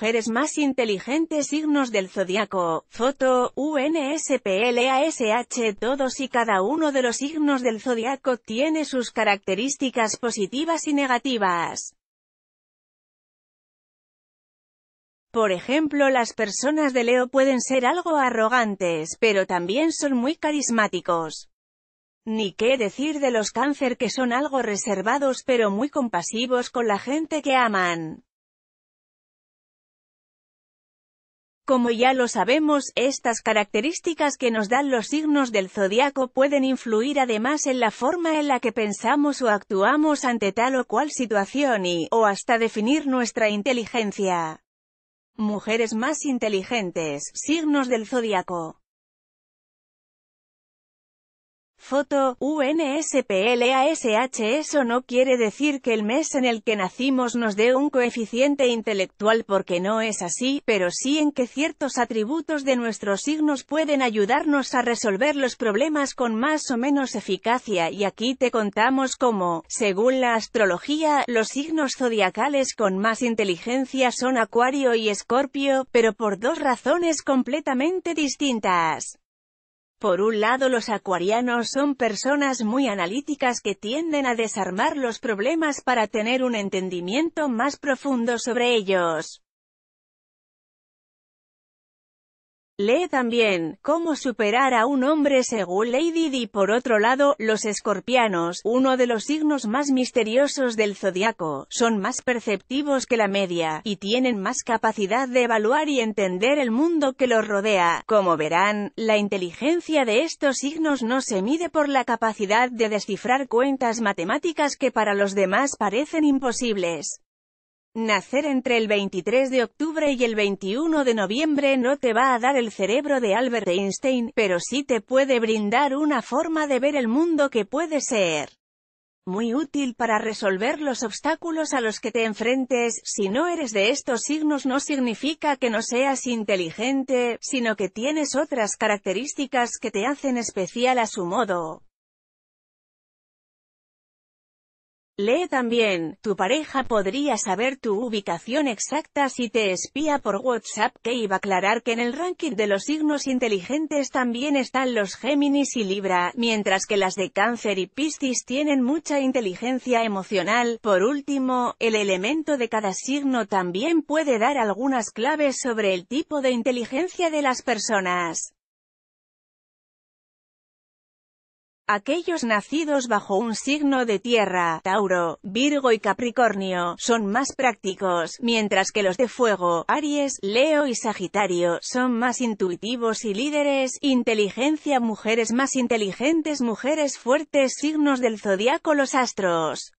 mujeres más inteligentes signos del zodiaco, foto, UNSPLASH Todos y cada uno de los signos del zodiaco tiene sus características positivas y negativas. Por ejemplo las personas de Leo pueden ser algo arrogantes, pero también son muy carismáticos. Ni qué decir de los cáncer que son algo reservados pero muy compasivos con la gente que aman. Como ya lo sabemos, estas características que nos dan los signos del zodiaco pueden influir además en la forma en la que pensamos o actuamos ante tal o cual situación y, o hasta definir nuestra inteligencia. Mujeres más inteligentes, signos del zodiaco. Foto, UNSPLASH Eso no quiere decir que el mes en el que nacimos nos dé un coeficiente intelectual porque no es así, pero sí en que ciertos atributos de nuestros signos pueden ayudarnos a resolver los problemas con más o menos eficacia y aquí te contamos cómo, según la astrología, los signos zodiacales con más inteligencia son Acuario y Escorpio, pero por dos razones completamente distintas. Por un lado los acuarianos son personas muy analíticas que tienden a desarmar los problemas para tener un entendimiento más profundo sobre ellos. Lee también, Cómo superar a un hombre según Lady Di. Por otro lado, los escorpianos, uno de los signos más misteriosos del zodiaco, son más perceptivos que la media, y tienen más capacidad de evaluar y entender el mundo que los rodea. Como verán, la inteligencia de estos signos no se mide por la capacidad de descifrar cuentas matemáticas que para los demás parecen imposibles. Nacer entre el 23 de octubre y el 21 de noviembre no te va a dar el cerebro de Albert Einstein, pero sí te puede brindar una forma de ver el mundo que puede ser muy útil para resolver los obstáculos a los que te enfrentes, si no eres de estos signos no significa que no seas inteligente, sino que tienes otras características que te hacen especial a su modo. Lee también, tu pareja podría saber tu ubicación exacta si te espía por WhatsApp que iba a aclarar que en el ranking de los signos inteligentes también están los Géminis y Libra, mientras que las de Cáncer y Piscis tienen mucha inteligencia emocional. Por último, el elemento de cada signo también puede dar algunas claves sobre el tipo de inteligencia de las personas. Aquellos nacidos bajo un signo de tierra, Tauro, Virgo y Capricornio, son más prácticos, mientras que los de fuego, Aries, Leo y Sagitario, son más intuitivos y líderes, inteligencia mujeres más inteligentes mujeres fuertes signos del zodiaco los astros.